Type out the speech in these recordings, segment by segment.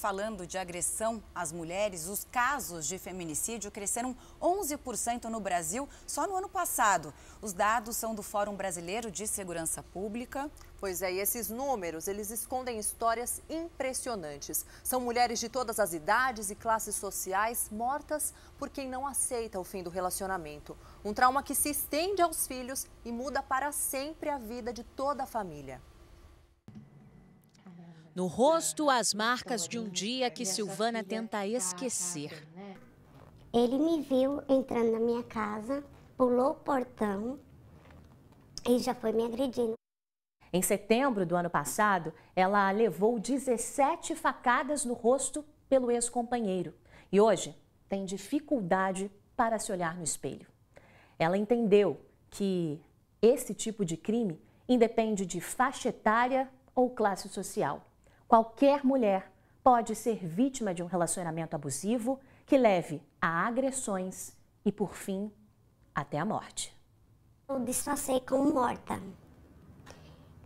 Falando de agressão às mulheres, os casos de feminicídio cresceram 11% no Brasil só no ano passado. Os dados são do Fórum Brasileiro de Segurança Pública. Pois é, e esses números, eles escondem histórias impressionantes. São mulheres de todas as idades e classes sociais mortas por quem não aceita o fim do relacionamento. Um trauma que se estende aos filhos e muda para sempre a vida de toda a família. No rosto, as marcas de um dia que Silvana tenta esquecer. Ele me viu entrando na minha casa, pulou o portão e já foi me agredindo. Em setembro do ano passado, ela levou 17 facadas no rosto pelo ex-companheiro e hoje tem dificuldade para se olhar no espelho. Ela entendeu que esse tipo de crime independe de faixa etária ou classe social. Qualquer mulher pode ser vítima de um relacionamento abusivo que leve a agressões e, por fim, até a morte. Eu disfarcei como morta.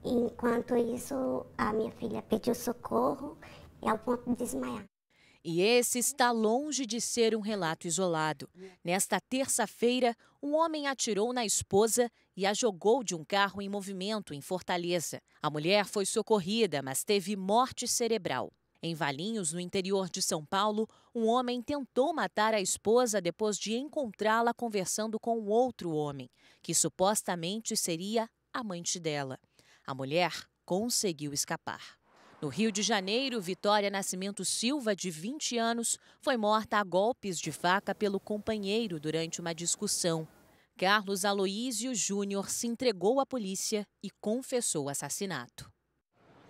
Enquanto isso, a minha filha pediu socorro e ao ponto de desmaiar. E esse está longe de ser um relato isolado. Nesta terça-feira, um homem atirou na esposa e a jogou de um carro em movimento em Fortaleza. A mulher foi socorrida, mas teve morte cerebral. Em Valinhos, no interior de São Paulo, um homem tentou matar a esposa depois de encontrá-la conversando com outro homem, que supostamente seria amante dela. A mulher conseguiu escapar. No Rio de Janeiro, Vitória Nascimento Silva, de 20 anos, foi morta a golpes de faca pelo companheiro durante uma discussão. Carlos Aloísio Júnior se entregou à polícia e confessou o assassinato.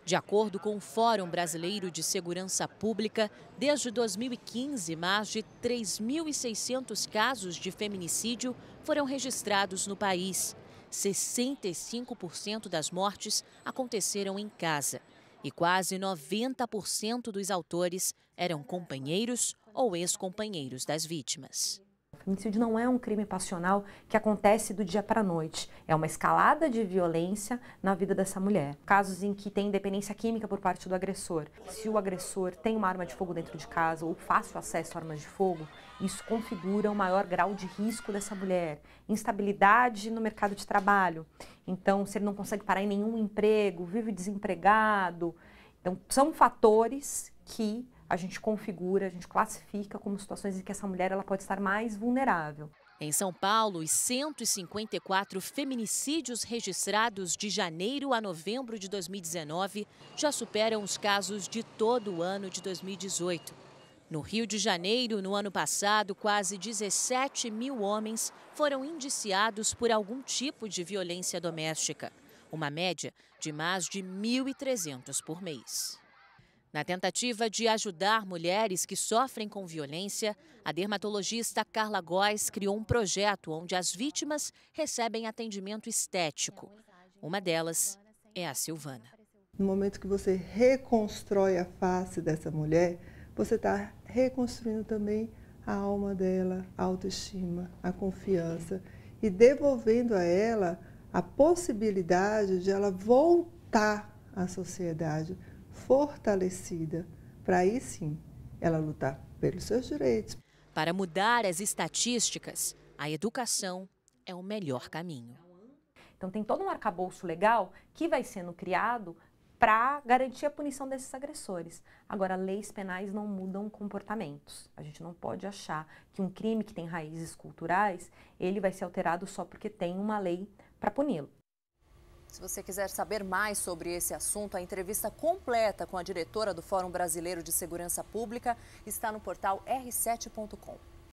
De acordo com o Fórum Brasileiro de Segurança Pública, desde 2015, mais de 3.600 casos de feminicídio foram registrados no país. 65% das mortes aconteceram em casa e quase 90% dos autores eram companheiros ou ex-companheiros das vítimas. Homicídio não é um crime passional que acontece do dia para a noite. É uma escalada de violência na vida dessa mulher. Casos em que tem dependência química por parte do agressor. Se o agressor tem uma arma de fogo dentro de casa ou fácil acesso a armas de fogo, isso configura o um maior grau de risco dessa mulher. Instabilidade no mercado de trabalho. Então, se ele não consegue parar em nenhum emprego, vive desempregado. Então, são fatores que a gente configura, a gente classifica como situações em que essa mulher ela pode estar mais vulnerável. Em São Paulo, os 154 feminicídios registrados de janeiro a novembro de 2019 já superam os casos de todo o ano de 2018. No Rio de Janeiro, no ano passado, quase 17 mil homens foram indiciados por algum tipo de violência doméstica, uma média de mais de 1.300 por mês. Na tentativa de ajudar mulheres que sofrem com violência, a dermatologista Carla Góes criou um projeto onde as vítimas recebem atendimento estético. Uma delas é a Silvana. No momento que você reconstrói a face dessa mulher, você está reconstruindo também a alma dela, a autoestima, a confiança e devolvendo a ela a possibilidade de ela voltar à sociedade, fortalecida, para aí sim ela lutar pelos seus direitos. Para mudar as estatísticas, a educação é o melhor caminho. Então tem todo um arcabouço legal que vai sendo criado para garantir a punição desses agressores. Agora, leis penais não mudam comportamentos. A gente não pode achar que um crime que tem raízes culturais, ele vai ser alterado só porque tem uma lei para puni-lo. Se você quiser saber mais sobre esse assunto, a entrevista completa com a diretora do Fórum Brasileiro de Segurança Pública está no portal r7.com.